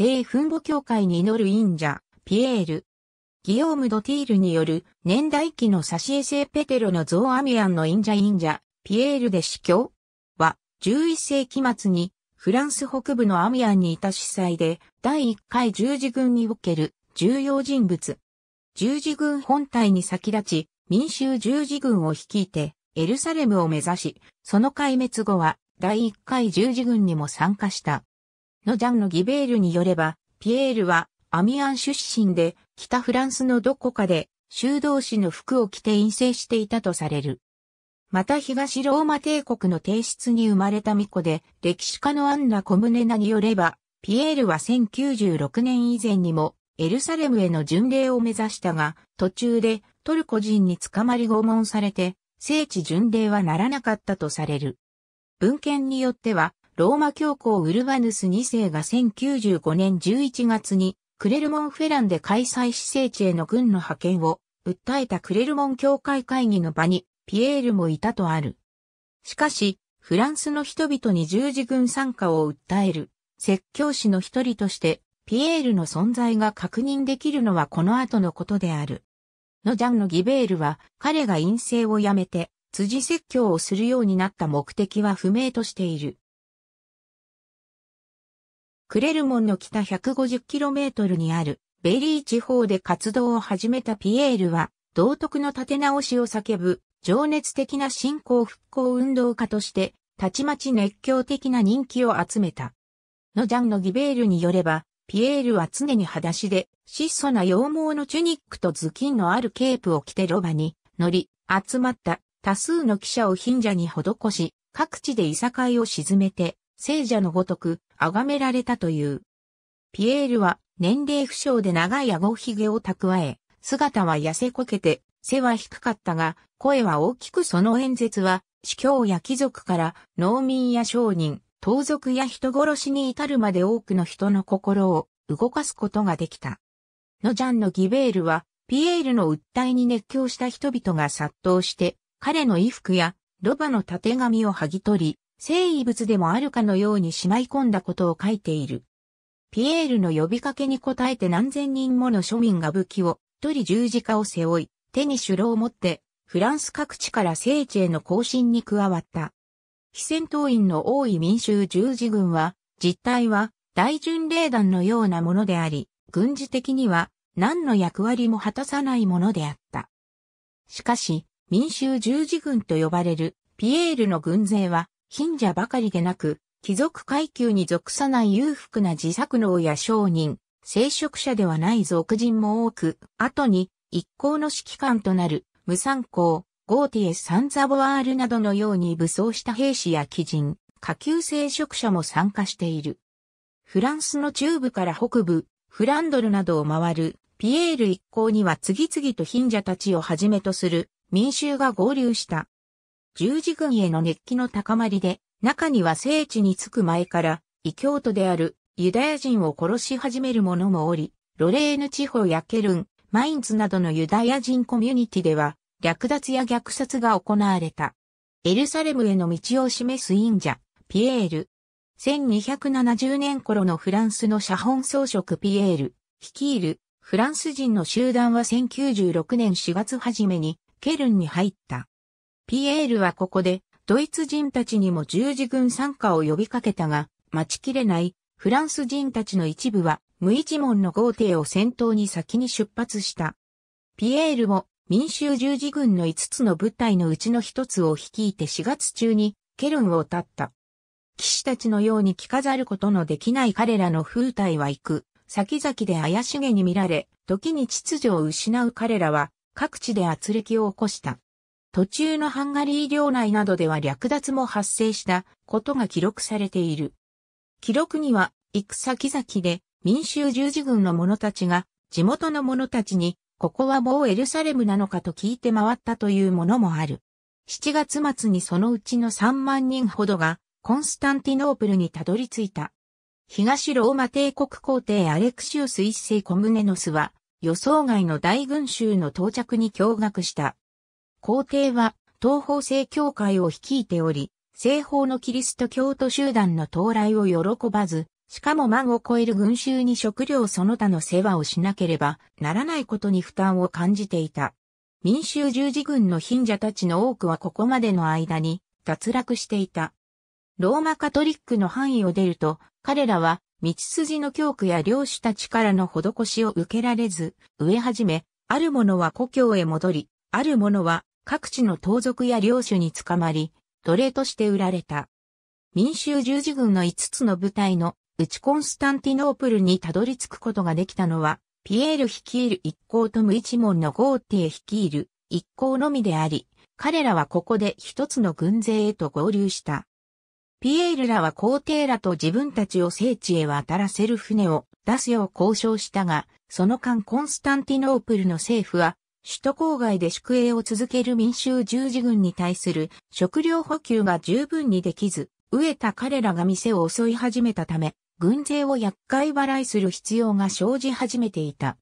聖墳墓教会に祈る忍者、ピエール。ギオーム・ドティールによる年代記の差し絵聖ペテロの像アミアンの忍者忍者、ピエールで死去は、11世紀末にフランス北部のアミアンにいた司祭で、第1回十字軍における重要人物。十字軍本体に先立ち、民衆十字軍を率いて、エルサレムを目指し、その壊滅後は、第1回十字軍にも参加した。のジャンのギベールによれば、ピエールはアミアン出身で、北フランスのどこかで修道士の服を着て陰性していたとされる。また東ローマ帝国の帝室に生まれた巫女で、歴史家のアンナ・コムネナによれば、ピエールは1096年以前にも、エルサレムへの巡礼を目指したが、途中でトルコ人に捕まり拷問されて、聖地巡礼はならなかったとされる。文献によっては、ローマ教皇ウルバヌス2世が1095年11月にクレルモンフェランで開催施政地への軍の派遣を訴えたクレルモン教会会議の場にピエールもいたとある。しかし、フランスの人々に十字軍参加を訴える説教師の一人としてピエールの存在が確認できるのはこの後のことである。ノジャンのギベールは彼が陰性をやめて辻説教をするようになった目的は不明としている。クレルモンの北 150km にあるベリー地方で活動を始めたピエールは、道徳の立て直しを叫ぶ、情熱的な信仰復興運動家として、たちまち熱狂的な人気を集めた。ノジャンのギベールによれば、ピエールは常に裸足で、質素な羊毛のチュニックと頭巾のあるケープを着てロバに乗り、集まった多数の記者を貧者に施し、各地でいさかいを沈めて、聖者のごとく、崇められたという。ピエールは、年齢不詳で長い顎ひげを蓄え、姿は痩せこけて、背は低かったが、声は大きくその演説は、司教や貴族から農民や商人、盗賊や人殺しに至るまで多くの人の心を動かすことができた。ノジャンのギベールは、ピエールの訴えに熱狂した人々が殺到して、彼の衣服やロバの縦紙を剥ぎ取り、生物でもあるかのようにしまい込んだことを書いている。ピエールの呼びかけに応えて何千人もの庶民が武器を、一人十字架を背負い、手に首炉を持って、フランス各地から聖地への行進に加わった。非戦闘員の多い民衆十字軍は、実態は大巡礼団のようなものであり、軍事的には何の役割も果たさないものであった。しかし、民衆十字軍と呼ばれるピエールの軍勢は貧者ばかりでなく、貴族階級に属さない裕福な自作農や商人、聖職者ではない俗人も多く、後に一行の指揮官となる、無参考、ゴーティエ・サンザボワールなどのように武装した兵士や貴人、下級聖職者も参加している。フランスの中部から北部、フランドルなどを回る、ピエール一行には次々と貧者たちをはじめとする民衆が合流した。十字軍への熱気の高まりで、中には聖地に着く前から、異教徒であるユダヤ人を殺し始める者もおり、ロレーヌ地方やケルン、マインツなどのユダヤ人コミュニティでは、略奪や虐殺が行われた。エルサレムへの道を示す忍者、ピエール。1270年頃のフランスの写本装飾ピエール、率いるフランス人の集団は1096年4月初めにケルンに入った。ピエールはここで、ドイツ人たちにも十字軍参加を呼びかけたが、待ちきれないフランス人たちの一部は、無一門の豪邸を先頭に先に出発した。ピエールも民衆十字軍の5つの部隊のうちの1つを率いて4月中にケルンを立った。騎士たちのように着飾ることのできない彼らの風体は行く、先々で怪しげに見られ、時に秩序を失う彼らは各地で圧力を起こした。途中のハンガリー領内などでは略奪も発生したことが記録されている。記録には、行く先々で民衆十字軍の者たちが地元の者たちに、ここはもうエルサレムなのかと聞いて回ったというものもある。7月末にそのうちの3万人ほどがコンスタンティノープルにたどり着いた。東ローマ帝国皇帝アレクシウス一世コムネノスは予想外の大群衆の到着に驚愕した。皇帝は東方正教会を率いており、西方のキリスト教徒集団の到来を喜ばず、しかも万を超える群衆に食料その他の世話をしなければならないことに負担を感じていた。民衆十字軍の貧者たちの多くはここまでの間に脱落していた。ローマカトリックの範囲を出ると、彼らは道筋の教区や領主たちからの施しを受けられず、植え始め、ある者は故郷へ戻り、ある者は各地の盗賊や領主に捕まり、奴隷として売られた。民衆十字軍の5つの部隊の内コンスタンティノープルにたどり着くことができたのは、ピエール率いる一行と無一門のゴーティエ率いる一行のみであり、彼らはここで一つの軍勢へと合流した。ピエールらは皇帝らと自分たちを聖地へ渡らせる船を出すよう交渉したが、その間コンスタンティノープルの政府は首都郊外で宿営を続ける民衆十字軍に対する食料補給が十分にできず、飢えた彼らが店を襲い始めたため、軍勢を厄介払いする必要が生じ始めていた。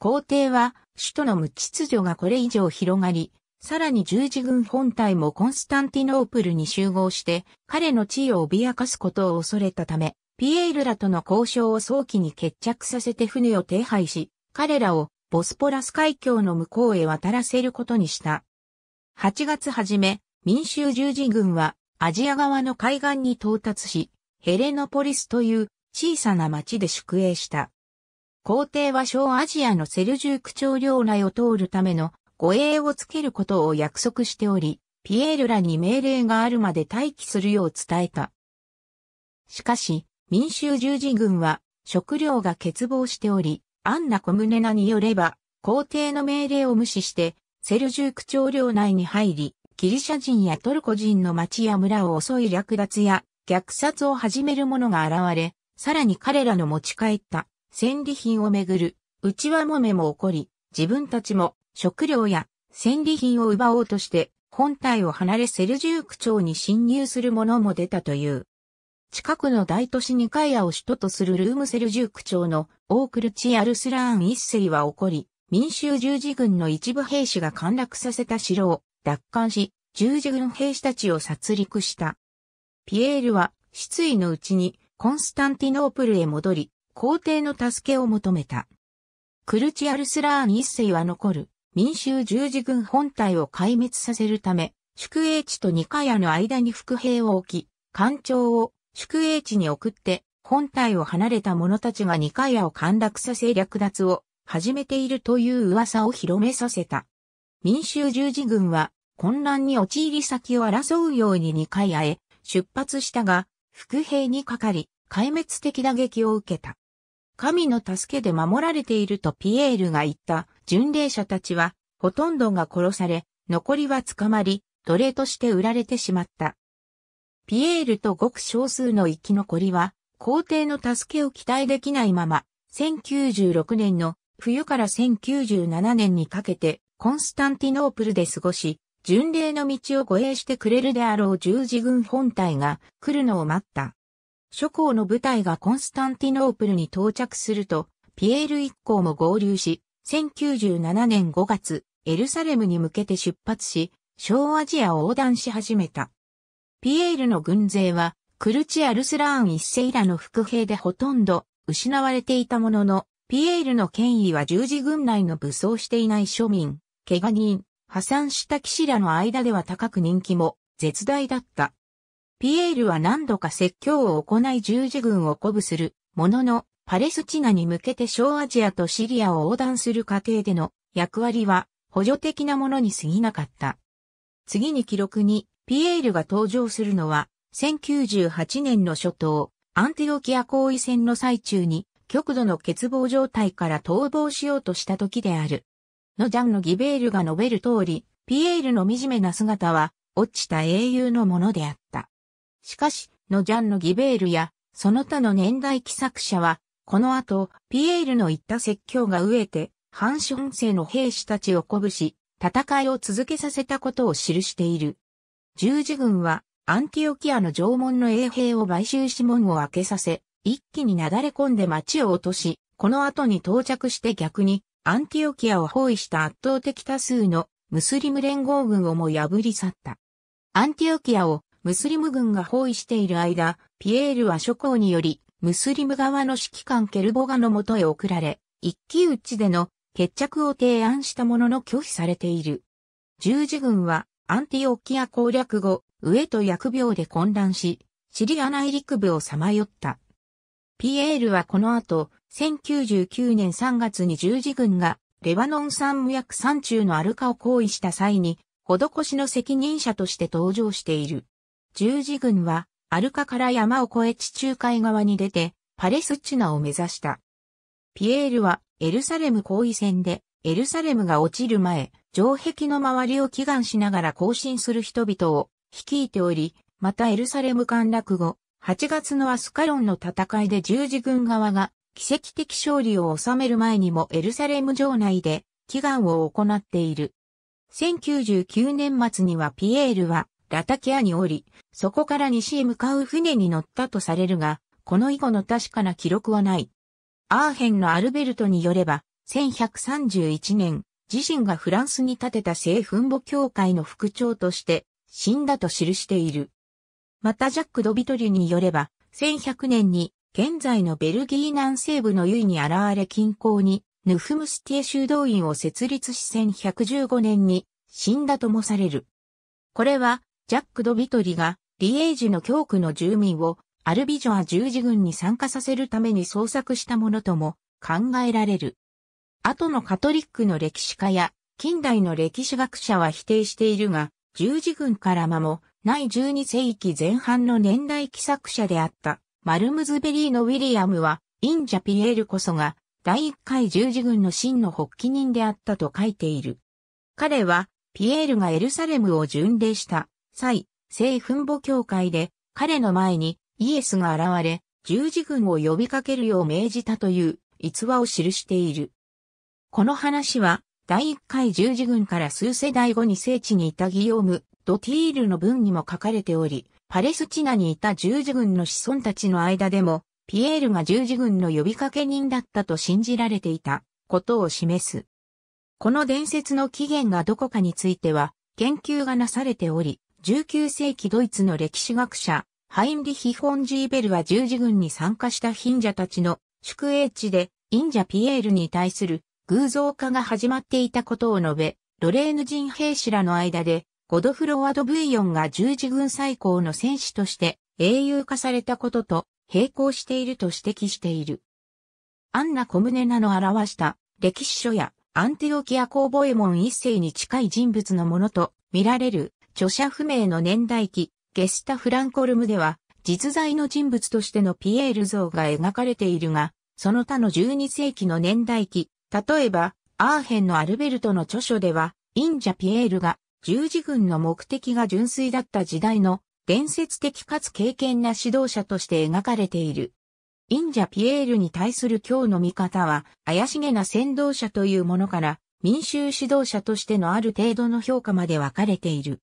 皇帝は、首都の無秩序がこれ以上広がり、さらに十字軍本体もコンスタンティノープルに集合して、彼の地位を脅かすことを恐れたため、ピエールらとの交渉を早期に決着させて船を手配し、彼らをボスポラス海峡の向こうへ渡らせることにした。8月初め、民衆十字軍はアジア側の海岸に到達し、ヘレノポリスという小さな町で宿営した。皇帝は小アジアのセルジューク朝領内を通るための護衛をつけることを約束しており、ピエールらに命令があるまで待機するよう伝えた。しかし、民衆十字軍は食料が欠乏しており、アンナコムネナによれば、皇帝の命令を無視して、セルジューク朝領内に入り、ギリシャ人やトルコ人の町や村を襲い略奪や虐殺を始める者が現れ、さらに彼らの持ち帰った戦利品をめぐる内輪もめも起こり、自分たちも食料や戦利品を奪おうとして、本体を離れセルジューク朝に侵入する者も出たという。近くの大都市ニカイアを首都とするルームセルジューク町のオークルチ・アルスラーン一世は起こり、民衆十字軍の一部兵士が陥落させた城を奪還し、十字軍兵士たちを殺戮した。ピエールは失意のうちにコンスタンティノープルへ戻り、皇帝の助けを求めた。クルチ・アルスラーン一世は残る民衆十字軍本体を壊滅させるため、宿営地とニカヤの間に伏兵を置き、艦長を宿営地に送って、本体を離れた者たちが二階屋を陥落させ略奪を始めているという噂を広めさせた。民衆十字軍は混乱に陥り先を争うように二階屋へ出発したが、伏兵にかかり、壊滅的打撃を受けた。神の助けで守られているとピエールが言った巡礼者たちは、ほとんどが殺され、残りは捕まり、奴隷として売られてしまった。ピエールとごく少数の生き残りは、皇帝の助けを期待できないまま、1096年の冬から1097年にかけて、コンスタンティノープルで過ごし、巡礼の道を護衛してくれるであろう十字軍本体が来るのを待った。諸侯の部隊がコンスタンティノープルに到着すると、ピエール一行も合流し、1097年5月、エルサレムに向けて出発し、小アジアを横断し始めた。ピエールの軍勢は、クルチアルスラーン一世らの副兵でほとんど失われていたものの、ピエールの権威は十字軍内の武装していない庶民、怪我人、破産した騎士らの間では高く人気も絶大だった。ピエールは何度か説教を行い十字軍を鼓舞するものの、パレスチナに向けて小アジアとシリアを横断する過程での役割は補助的なものに過ぎなかった。次に記録にピエールが登場するのは、1098年の初頭、アンティオキア行為戦の最中に、極度の欠乏状態から逃亡しようとした時である。のジャンのギベールが述べる通り、ピエールの惨めな姿は、落ちた英雄のものであった。しかし、のジャンのギベールや、その他の年代記作者は、この後、ピエールの言った説教が飢えて、反春性の兵士たちを鼓舞し、戦いを続けさせたことを記している。十字軍はアンティオキアの縄文の衛兵を買収し門を開けさせ、一気になだれ込んで町を落とし、この後に到着して逆にアンティオキアを包囲した圧倒的多数のムスリム連合軍をも破り去った。アンティオキアをムスリム軍が包囲している間、ピエールは諸侯により、ムスリム側の指揮官ケルボガのもとへ送られ、一騎打ちでの決着を提案したものの拒否されている。十字軍はアンティオキア攻略後、上と疫病で混乱し、シリア内陸部をさまよった。ピエールはこの後、1099年3月に十字軍が、レバノン山無薬山中のアルカを行為した際に、施しの責任者として登場している。十字軍は、アルカから山を越え地中海側に出て、パレスチナを目指した。ピエールは、エルサレム行為戦で、エルサレムが落ちる前、城壁の周りを祈願しながら行進する人々を率いており、またエルサレム陥落後、8月のアスカロンの戦いで十字軍側が奇跡的勝利を収める前にもエルサレム城内で祈願を行っている。1099年末にはピエールはラタキアに降り、そこから西へ向かう船に乗ったとされるが、この以後の確かな記録はない。アーヘンのアルベルトによれば、1131年、自身がフランスに建てた聖墳墓協会の副長として死んだと記している。またジャック・ドビトリュによれば、1100年に現在のベルギー南西部のユイに現れ近郊にヌフムスティエ修道院を設立し1115年に死んだともされる。これはジャック・ドビトリがリエージの教区の住民をアルビジョア十字軍に参加させるために創作したものとも考えられる。後のカトリックの歴史家や近代の歴史学者は否定しているが、十字軍から間もない12世紀前半の年代記作者であったマルムズベリーのウィリアムは、インジャピエールこそが第一回十字軍の真の発起人であったと書いている。彼は、ピエールがエルサレムを巡礼した際、聖墳墓教会で彼の前にイエスが現れ、十字軍を呼びかけるよう命じたという逸話を記している。この話は、第1回十字軍から数世代後に聖地にいたギヨーム・ドティールの文にも書かれており、パレスチナにいた十字軍の子孫たちの間でも、ピエールが十字軍の呼びかけ人だったと信じられていたことを示す。この伝説の起源がどこかについては、研究がなされており、19世紀ドイツの歴史学者、ハインリヒ・フォンジーベルは十字軍に参加した貧者たちの宿営地で、インジャ・ピエールに対する偶像化が始まっていたことを述べ、ロレーヌ人兵士らの間で、ゴドフロワ・ド・ブイヨンが十字軍最高の戦士として英雄化されたことと並行していると指摘している。アンナ・コムネナの表した歴史書やアンティオキア公ボエモン一世に近い人物のものと見られる著者不明の年代記ゲスタ・フランコルムでは実在の人物としてのピエール像が描かれているが、その他の12世紀の年代記例えば、アーヘンのアルベルトの著書では、インジャピエールが十字軍の目的が純粋だった時代の伝説的かつ敬虔な指導者として描かれている。インジャピエールに対する今日の見方は、怪しげな先導者というものから、民衆指導者としてのある程度の評価まで分かれている。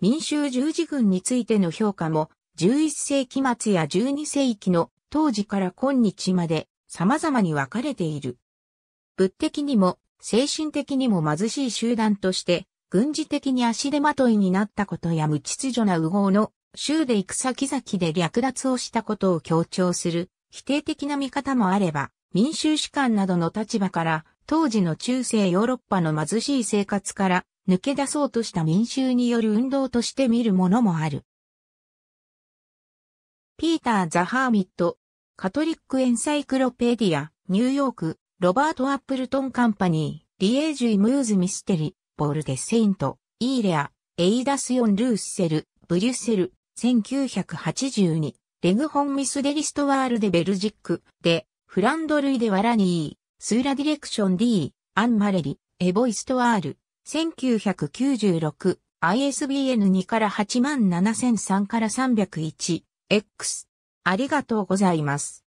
民衆十字軍についての評価も、11世紀末や12世紀の当時から今日まで様々に分かれている。物的にも精神的にも貧しい集団として、軍事的に足手まといになったことや無秩序な右合の州で行く先々で略奪をしたことを強調する否定的な見方もあれば、民衆士官などの立場から当時の中世ヨーロッパの貧しい生活から抜け出そうとした民衆による運動として見るものもある。ピーター・ザ・ハーミット、カトリック・エンサイクロペディア、ニューヨーク、ロバート・アップルトン・カンパニー、リエージュ・イ・ムーズ・ミステリ、ボール・デ・セイント、イーレア、エイダス・ヨン・ルーッセル、ブリュッセル、1982、レグホン・ミスデリスト・ワール・デ・ベルジック、で、フランド・ルイ・デ・ワラニー、スーラ・ディレクション・デー、アン・マレリ、エボイスト・ワール、1996、ISBN 2から87003から301、X。ありがとうございます。